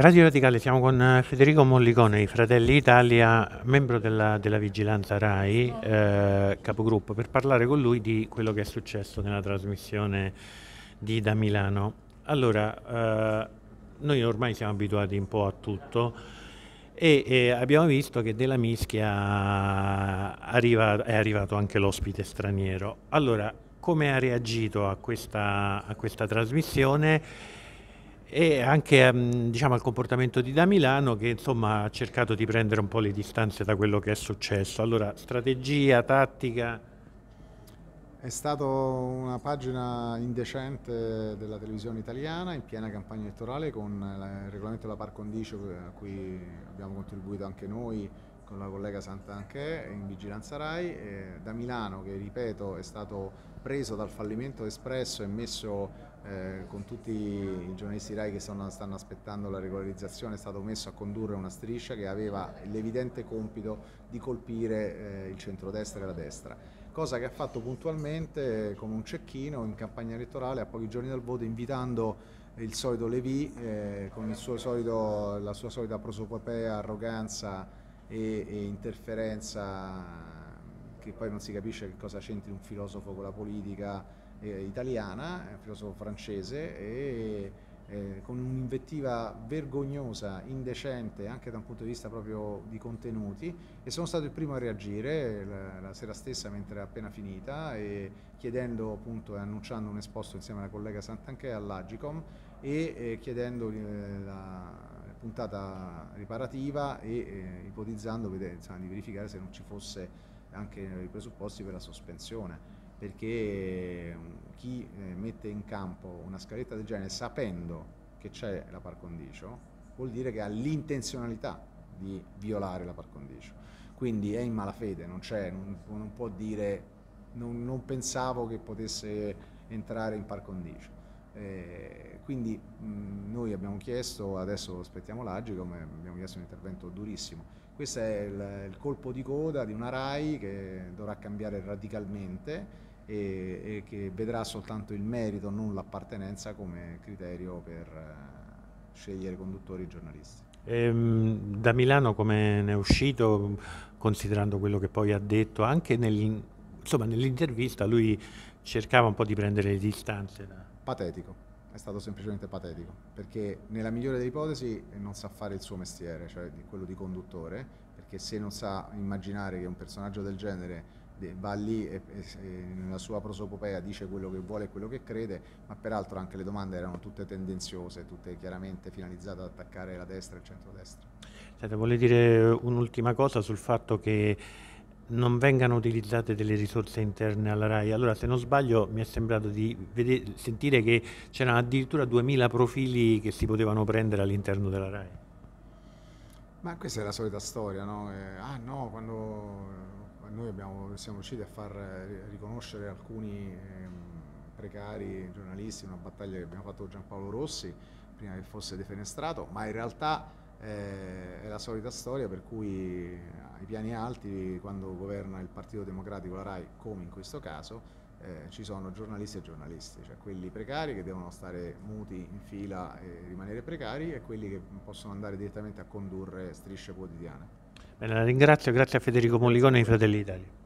Radio Radicale, siamo con eh, Federico Mollicone, i Fratelli Italia, membro della, della Vigilanza RAI, eh, capogruppo, per parlare con lui di quello che è successo nella trasmissione di Da Milano. Allora, eh, noi ormai siamo abituati un po' a tutto e, e abbiamo visto che della mischia arriva, è arrivato anche l'ospite straniero. Allora, come ha reagito a questa, a questa trasmissione? e anche mm, diciamo, al comportamento di Da Milano che insomma, ha cercato di prendere un po' le distanze da quello che è successo. Allora, strategia, tattica? È stata una pagina indecente della televisione italiana in piena campagna elettorale con il regolamento della par condicio eh, a cui abbiamo contribuito anche noi con la collega Sant'Anchè in Vigilanza Rai, eh, da Milano che ripeto è stato preso dal fallimento espresso e messo eh, con tutti i giornalisti RAI che sono, stanno aspettando la regolarizzazione, è stato messo a condurre una striscia che aveva l'evidente compito di colpire eh, il centrodestra e la destra, cosa che ha fatto puntualmente eh, come un cecchino in campagna elettorale a pochi giorni dal voto invitando il solito Levi eh, con solito, la sua solita prosopopea, arroganza e, e interferenza che poi non si capisce che cosa c'entri un filosofo con la politica eh, italiana, un eh, filosofo francese, e eh, con un'invettiva vergognosa, indecente anche da un punto di vista proprio di contenuti e sono stato il primo a reagire la, la sera stessa mentre era appena finita e chiedendo appunto e annunciando un esposto insieme alla collega Santanchè all'Agicom e eh, chiedendo eh, la puntata riparativa e eh, ipotizzando insomma, di verificare se non ci fosse anche i presupposti per la sospensione perché eh, chi eh, mette in campo una scaletta del genere sapendo che c'è la par condicio vuol dire che ha l'intenzionalità di violare la par condicio. Quindi è in malafede, non, non, non può dire non, non, pensavo che potesse entrare in par condicio. Eh, quindi mh, noi abbiamo chiesto, adesso aspettiamo l'Agicom, abbiamo chiesto un intervento durissimo. Questo è il, il colpo di coda di una RAI che dovrà cambiare radicalmente e, e che vedrà soltanto il merito, non l'appartenenza come criterio per eh, scegliere conduttori e giornalisti. E, ehm, da Milano come ne è uscito, considerando quello che poi ha detto, anche nel, nell'intervista lui cercava un po' di prendere le distanze. Da... Patetico, è stato semplicemente patetico, perché nella migliore delle ipotesi non sa fare il suo mestiere, cioè quello di conduttore, perché se non sa immaginare che un personaggio del genere va lì e, e nella sua prosopopea dice quello che vuole e quello che crede, ma peraltro anche le domande erano tutte tendenziose, tutte chiaramente finalizzate ad attaccare la destra e il centrodestra. Senta, volevo dire un'ultima cosa sul fatto che non vengano utilizzate delle risorse interne alla RAI. Allora, se non sbaglio, mi è sembrato di vedere, sentire che c'erano addirittura 2000 profili che si potevano prendere all'interno della RAI. Ma questa è la solita storia, no? Eh, ah no, quando noi abbiamo, siamo riusciti a far eh, riconoscere alcuni ehm, precari giornalisti, una battaglia che abbiamo fatto con Giampaolo Rossi prima che fosse defenestrato, ma in realtà eh, è la solita storia per cui eh, ai piani alti, quando governa il Partito Democratico, la RAI, come in questo caso, eh, ci sono giornalisti e giornalisti, cioè quelli precari che devono stare muti in fila e rimanere precari e quelli che possono andare direttamente a condurre strisce quotidiane. Bene, la ringrazio, grazie a Federico Molligone e ai Fratelli d'Italia.